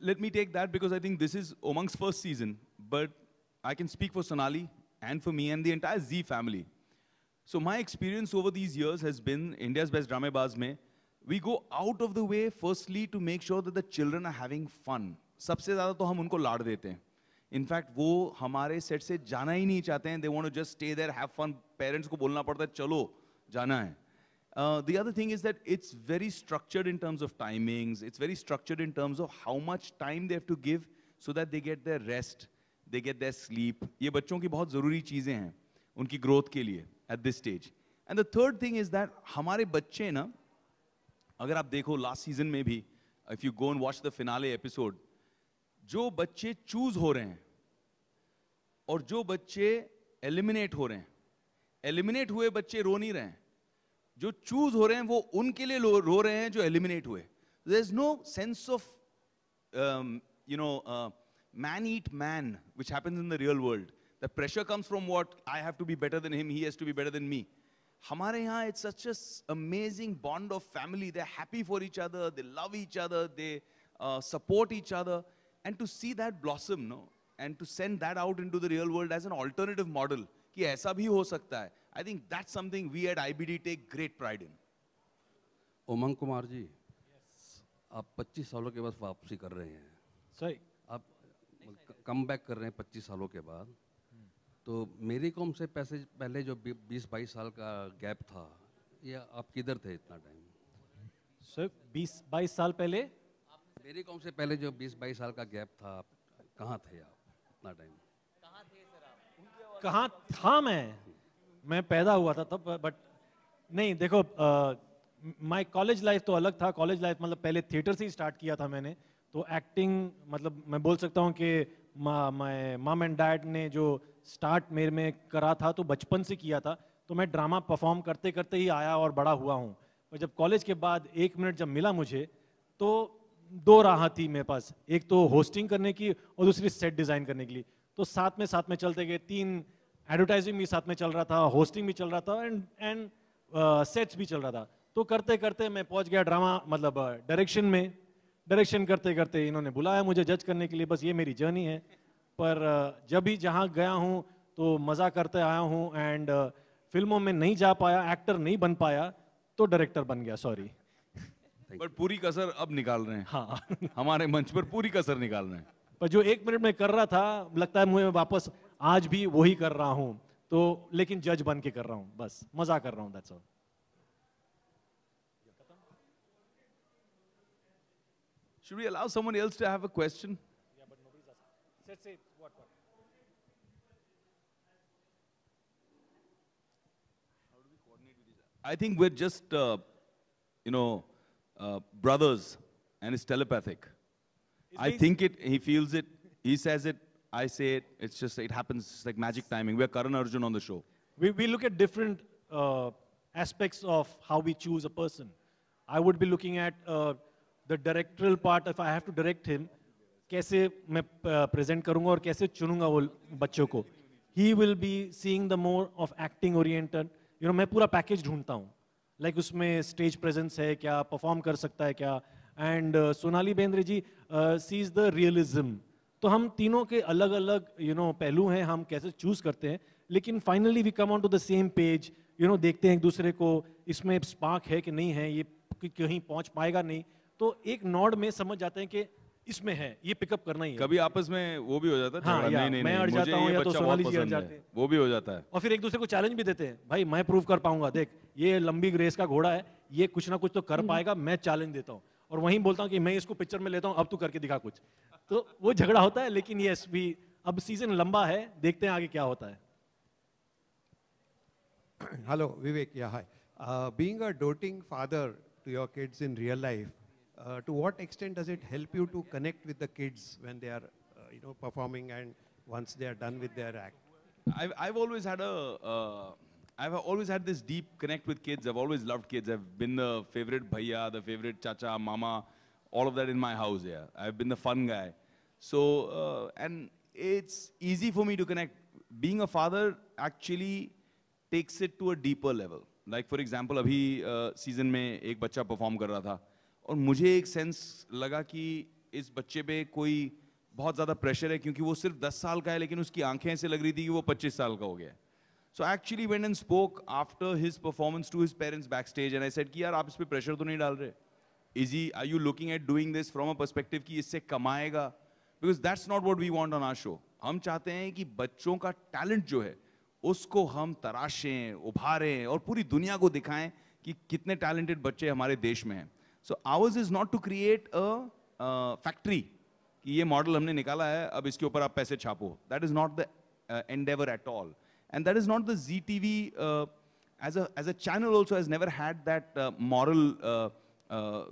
let me take that because I think this is Omang's first season, but I can speak for Sonali and for me and the entire Z family. So my experience over these years has been India's Best drama bars. mein, we go out of the way firstly to make sure that the children are having fun. सबसे ज़्यादा तो हम उनको लाड़ देते हैं fact, वो हमारे set से जाना ही नहीं चाहते हैं They want to just stay there, have fun. Parents को बोलना पड़ता है चलो जाना है the other thing is that it's very structured in terms of timings. It's very structured in terms of how much time they have to give so that they get their rest, they get their sleep. ये बच्चों की बहुत ज़रूरी चीज़ें हैं उनकी growth के लिए at this stage. And the third thing is that हमारे बच्चे ना अगर आप देखो लास्ट सीजन में भी if you go and watch the finale episode जो बच्चे चूज हो रहे हैं और जो बच्चे एलिमिनेट हो रहे हैं एलिमिनेट हुए बच्चे रो नहीं रहे हैं जो चूज हो रहे हैं वो उनके लिए रो रहे हैं जो एलिमिनेट हुए there is no sense of you know man eat man which happens real world the pressure comes from what I have to be better than him he to be better than me हमारे यहाँ it's such amazing bond of family they happy for each other they love each other they support each other and to see that blossom no and to send that out in the real world as an alternative model कि ऐसा भी हो सकता है I think that's something we at IBD take great pride in. Umang Kumar ji, yes. आप 25 सालों के बाद वापसी कर रहे हैं सही आप कम बैक कर रहे हैं 25 सालों के बाद तो मेरी कॉम से पैसे पहले जो 20-22 साल का गैप था ये आप किधर थे इतना टाइम सर 20-22 साल पहले मेरी कॉम से पहले जो 20-22 साल का गैप था कहाँ थे आप इतना टाइम कहाँ थे सर आप कहाँ था मैं मैं पैदा हुआ था तब बट नहीं देखो माय कॉलेज लाइफ तो अलग था कॉलेज लाइफ मतलब पहले थिएटर से ही स्टार्ट किया था मैंने तो एक्टिंग मतलब मैं बोल सकता हूँ कि मम माम एंड डैड ने जो स्टार्ट मेरे में करा था तो बचपन से किया था तो मैं ड्रामा परफॉर्म करते करते ही आया और बड़ा हुआ हूँ और जब कॉलेज के बाद एक मिनट जब मिला मुझे तो दो राह थी मेरे पास एक तो होस्टिंग करने की और दूसरी सेट डिज़ाइन करने के लिए तो साथ में साथ में चलते गए तीन एडवर्टाइजिंग भी साथ में चल रहा था होस्टिंग भी चल रहा था एंड एंड सेट्स भी चल रहा था तो करते करते मैं पहुंच गया ड्रामा मतलब डायरेक्शन uh, में डायरेक्शन करते करते इन्होंने बुलाया मुझे जज करने के लिए बस ये मेरी जर्नी है पर uh, जब भी जहाँ गया हूँ तो मज़ा करते आया हूँ एंड uh, फिल्मों में नहीं जा पाया एक्टर नहीं बन पाया तो डायरेक्टर बन गया सॉरी पर पूरी कसर अब निकाल रहे हैं हाँ हमारे मंच पर पूरी कसर निकाल रहे हैं पर जो एक मिनट में कर रहा था लगता है मुझे वापस आज भी वही कर रहा हूं तो लेकिन जज बन के कर रहा हूं बस मजा कर रहा हूं that's all Should we allow someone else to have a question? Yeah, but nobody's asking. Let's say what, what? How do we coordinate with each other? I think we're just, uh, you know, uh, brothers, and it's telepathic. It's I think it. He feels it. He says it. I say it's just, it happens like magic timing. We're Karan Arjun on the show. We, we look at different uh, aspects of how we choose a person. I would be looking at uh, the directorial part, if I have to direct him, kaise main uh, present karunga aur kaise chununga wo bachcho ko. He will be seeing the more of acting oriented. You know, main pura package dhoondta hoon. Like usme stage presence hai kya, perform kar sakta hai kya. And Sunali Sonali Bendriji sees the realism. तो हम तीनों के अलग अलग you know पहलू हैं हम कैसे चूज करते हैं लेकिन finally we come on to the same page you know देखते हैं एक दूसरे को इसमें स्पार्क है कि नहीं है ये कहीं पहुंच पाएगा नहीं तो एक नॉड में समझ जाते हैं कि इसमें है ये पिकअप करना ही है कभी आपस में वो भी हो जाता है हाँ, नहीं, नहीं, मैं अड़ जाता हूँ या तो सोनाली जी जाते हैं वो भी हो जाता है और फिर एक दूसरे को चैलेंज भी देते हैं भाई मैं प्रूव कर पाऊंगा देख ये लंबी रेस का घोड़ा है ये कुछ ना कुछ तो कर हम्म। पाएगा मैं चैलेंज देता हूँ और वहीं बोलता हूँ कि मैं इसको पिक्चर में लेता हूँ अब तू करके दिखा कुछ तो वो झगड़ा होता है लेकिन यस भी अब सीजन लंबा है देखते हैं आगे क्या होता है हेलो विवेक या hi being a doting father to your kids in real life to what extent does it help you to connect with the kids when they are you know performing and once they are done with their act? I've, I've always had a, uh, I've always had this deep connect with kids. I've always loved kids. I've been the favorite bhaiya, the favorite chacha, mama. all of that in my house, yeah. I've been the fun guy. So, uh, and it's easy for me to connect. Being a father actually takes it to a deeper level. Like for example, अभी season uh, में एक बच्चा perform कर रहा था और मुझे एक सेंस लगा कि इस बच्चे पे कोई बहुत ज़्यादा प्रेशर है क्योंकि वो सिर्फ 10 साल का है लेकिन उसकी आंखें ऐसे लग रही थी कि वो 25 साल का हो गया है so actually went and spoke after his performance to his parents back stage and I said कि यार आप इस पर प्रेशर तो नहीं डाल रहे is he are you looking at doing this from a perspective कि इससे कमाएगा because that's not what we want on our show हम चाहते हैं कि बच्चों का टैलेंट जो है उसको हम तराशें उभारें और पूरी दुनिया को दिखाएं कि कितने टैलेंटेड बच्चे हमारे देश में हैं so ours is not to create a factory कि ये मॉडल हमने निकाला है अब इसके ऊपर आप पैसे छापो that is not the endeavour at all and that is not the Zee T V as a channel also has never had that moral uh,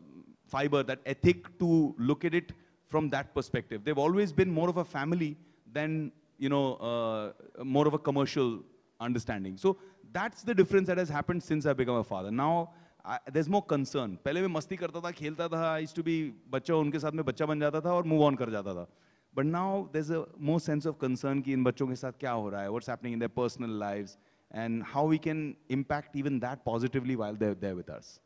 fiber, that ethic to look at it from that perspective. They've always been more of a family than, you know, uh, more of a commercial understanding. So that's the difference that has happened since I've become a father. Now, I, there's more concern. पहले मैं मस्ती करता था, खेलता था, I used to be बच्चा उनके साथ में बच्चा बन जाता था और move on कर जाता था. But now there's a more sense of concern कि in बच्चों के साथ क्या हो रहा है, what's happening in their personal lives, and how we can impact even that positively while they're there with us.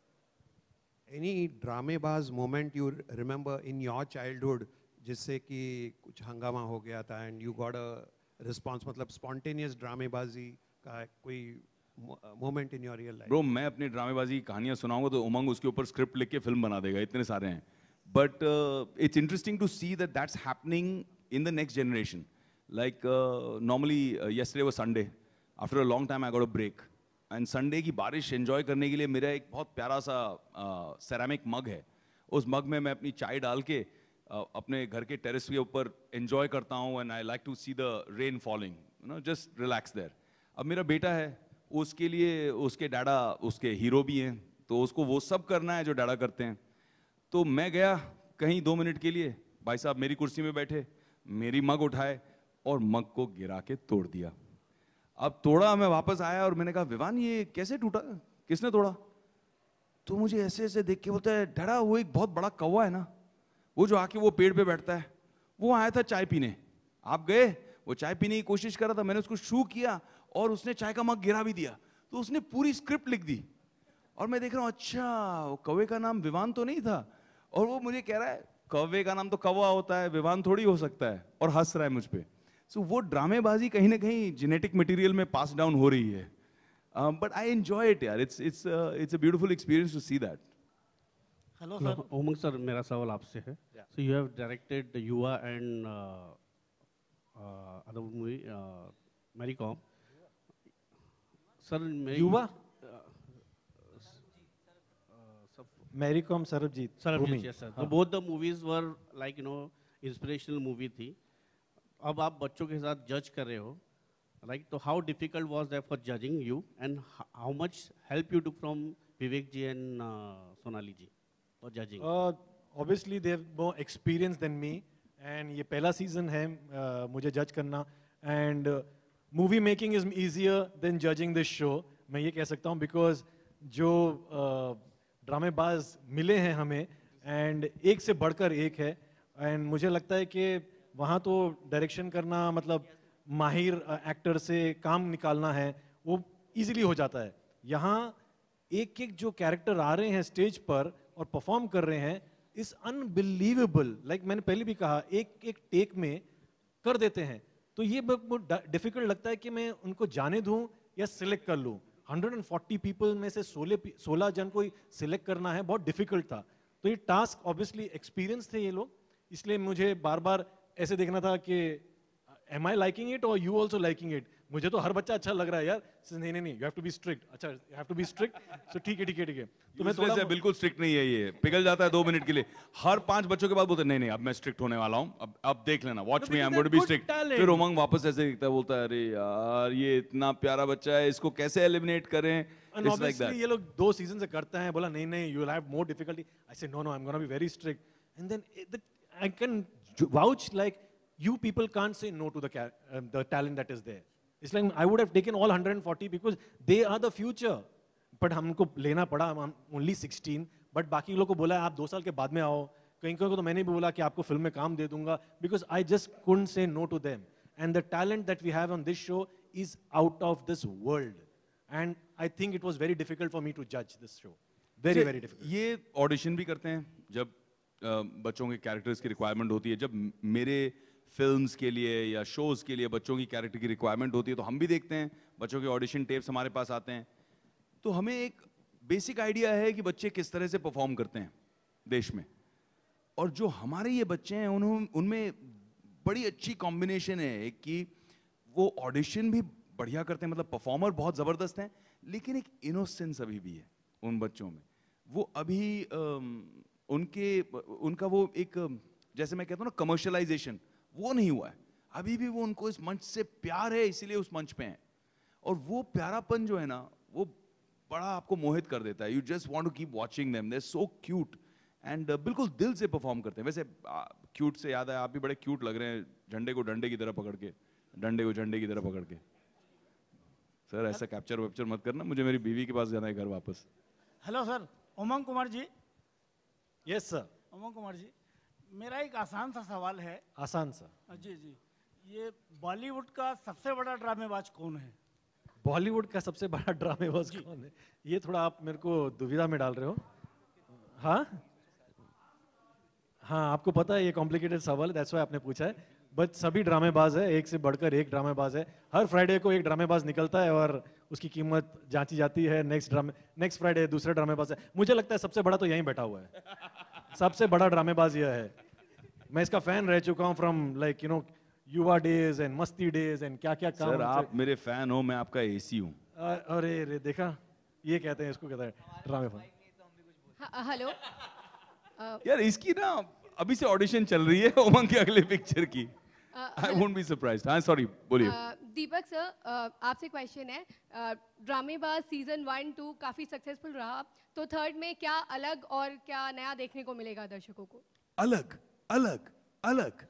Any Dramebaaz moment you remember in your childhood जिससे कि कुछ हंगामा हो गया था and you got a response मतलब spontaneous ड्रामेबाजी का कोई moment in your real life bro मैं अपनी ड्रामेबाजी कहानियां सुनाऊंगा तो उमंग उसके ऊपर स्क्रिप्ट लिख के फिल्म बना देगा इतने सारे हैं but it's interesting to see that that's happening in the next generation like normally yesterday वो Sunday after a long time I got a break and Sunday की बारिश एंजॉय करने के लिए मेरा एक बहुत प्यारा सा सेरामिक मग है उस मग में मैं अपनी चाय डाल के uh, अपने घर के टेरेस के ऊपर एंजॉय करता हूँ and I like to see the rain falling no just relax there अब मेरा बेटा है उसके लिए उसके डैडा उसके हीरो भी हैं तो उसको वो सब करना है जो डैडा करते हैं तो मैं गया कहीं दो मिनट के लिए भाई साहब मेरी कुर्सी में बैठे मेरी मग उठाए और मग को गिरा के तोड़ दिया अब तोड़ा मैं वापस आया और मैंने कहा विवान ये कैसे टूटा किसने तोड़ा तो मुझे ऐसे ऐसे देख के बोलता है डरा वो एक बहुत बड़ा कौवा है ना वो जो आके वो पेड़ पे बैठता है वो आया था चाय पीने आप गए वो चाय पीने की कोशिश कर रहा था मैंने उसको शू किया और उसने चाय का मग गिरा भी दिया तो उसने पूरी स्क्रिप्ट लिख दी और मैं देख रहा हूँ अच्छा वो कौवे का नाम विवान तो नहीं था और वो मुझे कह रहा है कौवे का नाम तो कौवा होता है विवान थोड़ी हो सकता है और हंस रहा है मुझ पर सो वो ड्रामेबाजी कहीं ना कहीं जेनेटिक मटेरियल में पास डाउन हो रही है बट आई एंजॉय इट यार it's it's it's a beautiful experience to see that hello sir Umang sir मेरा सवाल आपसे है so you have directed Yuva and other movie Mary Kom sir Yuva Mary Kom Sarabjit Sarabjit sir both the movies were like you know inspirational movie थी अब आप बच्चों के साथ जज कर रहे हो राइट तो how difficult was that for judging you and how much help you took from Vivek ji and Sonali ji for judging obviously there more experience than me and ये पहला सीजन है uh, मुझे जज करना and movie making is easier than judging this show मैं ये कह सकता हूँ बिकॉज जो uh, ड्रामेबाज मिले हैं हमें एंड एक से बढ़कर एक है एंड मुझे लगता है कि वहाँ तो डायरेक्शन करना मतलब माहिर एक्टर से काम निकालना है वो इजीली हो जाता है यहाँ एक एक जो कैरेक्टर आ रहे हैं स्टेज पर और परफॉर्म कर रहे हैं इस अनबिलीवेबल लाइक मैंने पहले भी कहा एक एक टेक में कर देते हैं तो ये डिफिकल्ट लगता है कि मैं उनको जाने दूँ या सिलेक्ट कर लूँ 140 पीपल में से 16 सोलह जन को सिलेक्ट करना है बहुत डिफिकल्ट था तो ये टास्क ऑब्वियसली एक्सपीरियंस थे ये लोग इसलिए मुझे बार बार ऐसे देखना था कि एम आई लाइकिंग इट और यू ऑल्सो लाइकिंग इट मुझे तो हर बच्चा अच्छा लग रहा है यार नहीं नहीं नहीं you have to be strict अच्छा you have to be strict so ठीक है ठीक है ठीक है तो मैं थोड़ा बिल्कुल स्ट्रिक्ट नहीं है ये पिघल जाता है दो मिनट के लिए हर पांच बच्चों के बाद बोलते नहीं नहीं अब मैं स्ट्रिक्ट होने वाला हूँ अब अब देख लेना watch me I am going to be strict फिर उमंग वापस ऐसे दिखता है बोलता है अरे यार ये इतना प्यारा बच्चा है इसको कैसे एलिमिनेट करें ये लोग दो सीजन से करते हैं बोला नहीं नहीं you have more difficulty I say no no I am gonna be very strict and then I can vouch like you people can't say no to the, um, the talent that is there. It's like I would have taken all 140 because they are the future. But humko lena pada, I'm only 16. But baki logo ko bola, aap do saal ke baad mein aao. कहीं कहीं को तो मैंने भी बोला कि आपको film में काम दे दूंगा because I just can't say no to them and the talent that we have on this show is out of this world and I think it was very difficult for me to जज this show very very difficult ये audition भी करते हैं जब बच्चों के characters की requirement होती है जब मेरे फिल्म्स के लिए या शोज़ के लिए बच्चों की कैरेक्टर की रिक्वायरमेंट होती है तो हम भी देखते हैं बच्चों के ऑडिशन टेप्स हमारे पास आते हैं तो हमें एक बेसिक आइडिया है कि बच्चे किस तरह से परफॉर्म करते हैं देश में और जो हमारे ये बच्चे हैं उन्होंने उनमें बड़ी अच्छी कॉम्बिनेशन है कि वो ऑडिशन भी बढ़िया करते हैं मतलब परफॉर्मर बहुत ज़बरदस्त हैं लेकिन एक इनोसेंस अभी भी है उन बच्चों में वो अभी उनके उनका वो एक जैसे मैं कहता हूँ ना कमर्शलाइजेशन वो नहीं हुआ है अभी भी वो उनको इस मंच से प्यार है इसीलिए उस मंच पे हैं और वो प्यारापन जो है ना वो बड़ा आपको मोहित कर देता है you just want to keep watching them they're so cute and बिल्कुल दिल से परफॉर्म करते हैं वैसे क्यूट से याद है आप भी बड़े क्यूट लग रहे हैं झंडे को डंडे की तरह पकड़ के डंडे को झंडे की तरह पकड़ के सर ऐसा कैप्चर वैप्चर मत करना मुझे मेरी बीवी के पास जाना है घर वापस hello sir Umang Kumar ji yes sir Aman Kumar ji मेरा एक आसान सा सवाल है आसान सा जी जी ये बॉलीवुड का सबसे बड़ा ड्रामेबाज कौन है बॉलीवुड का सबसे बड़ा ड्रामेबाज कौन है ये थोड़ा आप मेरे को दुविधा में डाल रहे हो हाँ हाँ आपको पता है ये कॉम्प्लिकेटेड सवाल है दैट्स वाई आपने पूछा है बट सभी ड्रामेबाज है एक से बढ़कर एक ड्रामेबाज है हर फ्राइडे को एक ड्रामेबाज निकलता है और उसकी कीमत जांची जाती है नेक्स्ट ड्रामे नेक्स्ट फ्राइडे दूसरे ड्रामेबाज है मुझे लगता है सबसे बड़ा तो यहीं बैठा हुआ है सबसे बड़ा ड्रामेबाज यह है मैं इसका फैन रह चुका हूँ from like you know Yuva days and Masti days and क्या क्या काम सर आप मेरे फैन हो मैं आपका एसी हूँ अरे अरे देखा ये कहते हैं इसको कहते हैं ड्रामे फैन हेलो यार इसकी ना अभी से ऑडिशन चल रही है उमंग की अगली पिक्चर की आई वोंट बी सरप्राइज्ड हां सॉरी बोलिए uh, दीपक सर uh, आपसे क्वेश्चन है ड्रामेबाज सीजन वन टू काफी सक्सेसफुल रहा तो थर्ड में क्या अलग और क्या नया देखने को मिलेगा दर्शकों को अलग अलग अलग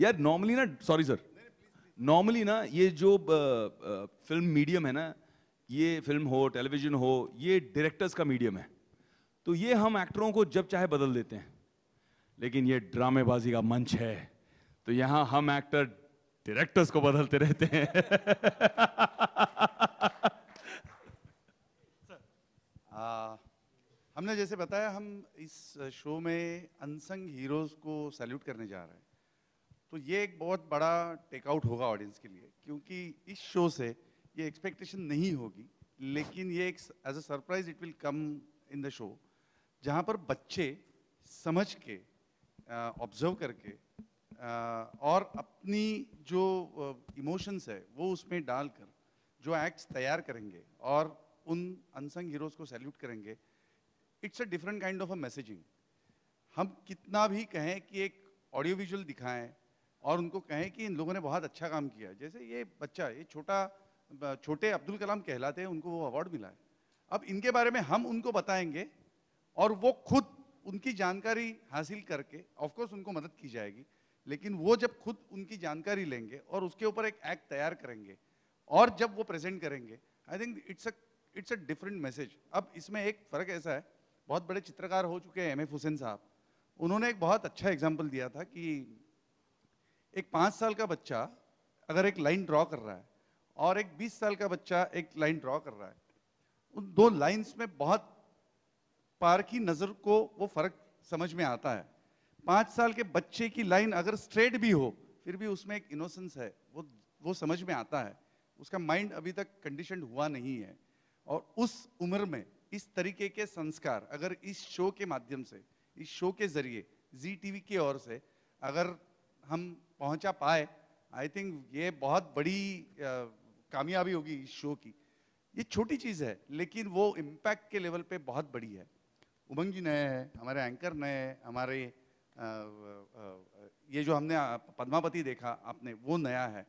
यार नॉर्मली ना सॉरी सर नॉर्मली ना ये जो फिल्म uh, मीडियम है ना ये फिल्म हो टेलीविजन हो ये डायरेक्टर्स का मीडियम है तो ये हम एक्टरों को जब चाहे बदल देते हैं लेकिन ये ड्रामेबाजी का मंच है तो यहाँ हम एक्टर डायरेक्टर्स को बदलते रहते हैं आ, हमने जैसे बताया हम इस शो में अनसंग हीरोज को सैल्यूट करने जा रहे हैं तो ये एक बहुत बड़ा टेकआउट होगा ऑडियंस के लिए क्योंकि इस शो से ये एक्सपेक्टेशन नहीं होगी लेकिन ये एक as a surprise it will come in the show जहाँ पर बच्चे समझ के ऑब्जर्व करके और अपनी जो इमोशंस है वो उसमें डालकर जो एक्ट्स तैयार करेंगे और उन अनसंग हीरोज को सैल्यूट करेंगे it's a different kind of a messaging हम कितना भी कहें कि एक ऑडियो विजुअल दिखाएं और उनको कहें कि इन लोगों ने बहुत अच्छा काम किया जैसे ये बच्चा ये छोटा छोटे अब्दुल कलाम कहलाते हैं उनको वो अवार्ड मिला है अब इनके बारे में हम उनको बताएंगे और वो खुद उनकी जानकारी हासिल करके ऑफकोर्स उनको मदद की जाएगी लेकिन वो जब खुद उनकी जानकारी लेंगे और उसके ऊपर एक एक्ट तैयार करेंगे और जब वो प्रेजेंट करेंगे I think it's a it's a different message अब इसमें एक फ़र्क ऐसा है बहुत बड़े चित्रकार हो चुके हैं एम एफ हुसैन साहब उन्होंने एक बहुत अच्छा एग्जाम्पल दिया था कि एक पाँच साल का बच्चा अगर एक लाइन ड्रॉ कर रहा है और एक बीस साल का बच्चा एक लाइन ड्रॉ कर रहा है उन दो लाइन्स में बहुत पार की नज़र को वो फ़र्क समझ में आता है पाँच साल के बच्चे की लाइन अगर स्ट्रेट भी हो फिर भी उसमें एक इनोसेंस है वो वो समझ में आता है उसका माइंड अभी तक कंडीशन हुआ नहीं है और उस उम्र में इस तरीके के संस्कार अगर इस शो के माध्यम से इस शो के जरिए जी टी की ओर से अगर हम पहुंचा पाए आई थिंक ये बहुत बड़ी कामयाबी होगी इस शो की ये छोटी चीज़ है लेकिन वो इम्पैक्ट के लेवल पे बहुत बड़ी है उमंग जी नए हैं हमारे एंकर नए हैं हमारे ये जो हमने पद्मावती देखा आपने वो नया है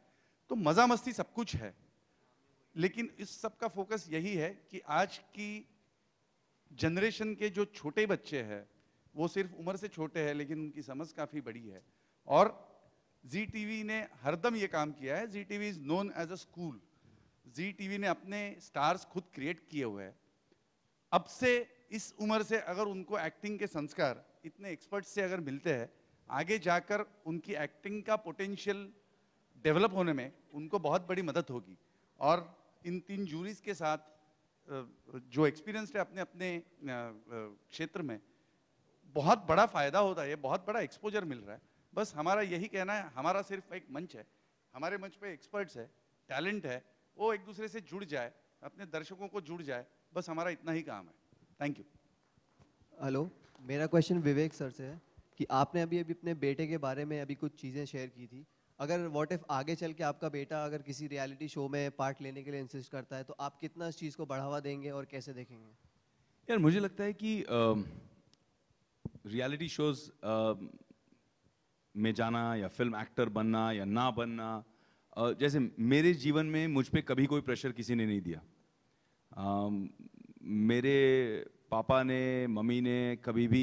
तो मज़ा मस्ती सब कुछ है लेकिन इस सब का फोकस यही है कि आज की जनरेशन के जो छोटे बच्चे हैं वो सिर्फ उम्र से छोटे हैं लेकिन उनकी समझ काफ़ी बड़ी है और जी टी ने हरदम ये काम किया है Zee T V is known as a school Zee T ने अपने स्टार्स खुद क्रिएट किए हुए हैं अब से इस उम्र से अगर उनको एक्टिंग के संस्कार इतने एक्सपर्ट से अगर मिलते हैं आगे जाकर उनकी एक्टिंग का पोटेंशियल डेवलप होने में उनको बहुत बड़ी मदद होगी और इन तीन जूरीज के साथ जो एक्सपीरियंस है अपने अपने क्षेत्र में बहुत बड़ा फायदा होता है बहुत बड़ा एक्सपोजर मिल रहा है बस हमारा यही कहना है हमारा सिर्फ एक मंच है हमारे मंच पे एक्सपर्ट्स है टैलेंट है वो एक दूसरे से जुड़ जाए अपने दर्शकों को जुड़ जाए बस हमारा इतना ही काम है थैंक यू हेलो मेरा क्वेश्चन विवेक सर से है कि आपने अभी अभी अपने बेटे के बारे में अभी कुछ चीज़ें शेयर की थी अगर वॉट इफ आगे चल के आपका बेटा अगर किसी रियलिटी शो में पार्ट लेने के लिए इंसिस्ट करता है तो आप कितना इस चीज़ को बढ़ावा देंगे और कैसे देखेंगे यार मुझे लगता है कि रियलिटी शोज में जाना या फिल्म एक्टर बनना या ना बनना uh, जैसे मेरे जीवन में मुझ पर कभी कोई प्रेशर किसी ने नहीं दिया uh, मेरे पापा ने मम्मी ने कभी भी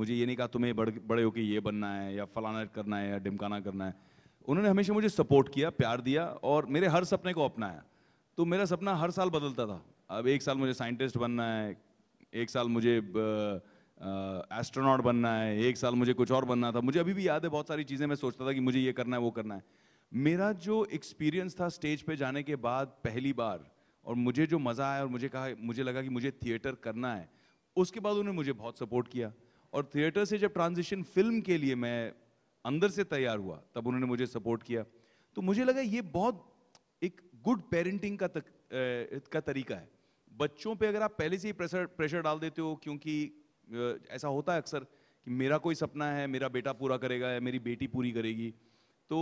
मुझे ये नहीं कहा तुम्हें बड़, बड़े होकर ये बनना है या फलाना करना है या डिमकाना करना है उन्होंने हमेशा मुझे सपोर्ट किया प्यार दिया और मेरे हर सपने को अपनाया तो मेरा सपना हर साल बदलता था अब एक साल मुझे साइंटिस्ट बनना है एक साल मुझे एस्ट्रोनॉट बनना है एक साल मुझे कुछ और बनना था मुझे अभी भी याद है बहुत सारी चीज़ें मैं सोचता था कि मुझे ये करना है वो करना है मेरा जो एक्सपीरियंस था स्टेज पे जाने के बाद पहली बार और मुझे जो मज़ा आया और मुझे कहा मुझे लगा कि मुझे थिएटर करना है उसके बाद उन्होंने मुझे बहुत सपोर्ट किया और थिएटर से जब ट्रांजिशन फिल्म के लिए मैं अंदर से तैयार हुआ तब उन्होंने मुझे सपोर्ट किया तो मुझे लगा ये बहुत एक गुड पेरेंटिंग का तक, ए, का तरीका है बच्चों पे अगर आप पहले से ही प्रेशर प्रेशर डाल देते हो क्योंकि ऐसा होता है अक्सर कि मेरा कोई सपना है मेरा बेटा पूरा करेगा या मेरी बेटी पूरी करेगी तो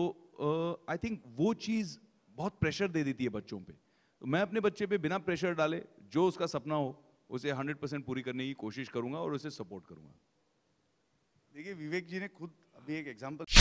आई थिंक वो चीज़ बहुत प्रेशर दे देती है बच्चों पे तो मैं अपने बच्चे पे बिना प्रेशर डाले जो उसका सपना हो उसे 100 परसेंट पूरी करने की कोशिश करूंगा और उसे सपोर्ट करूंगा देखिए विवेक जी ने खुद अभी एक एग्जाम्पल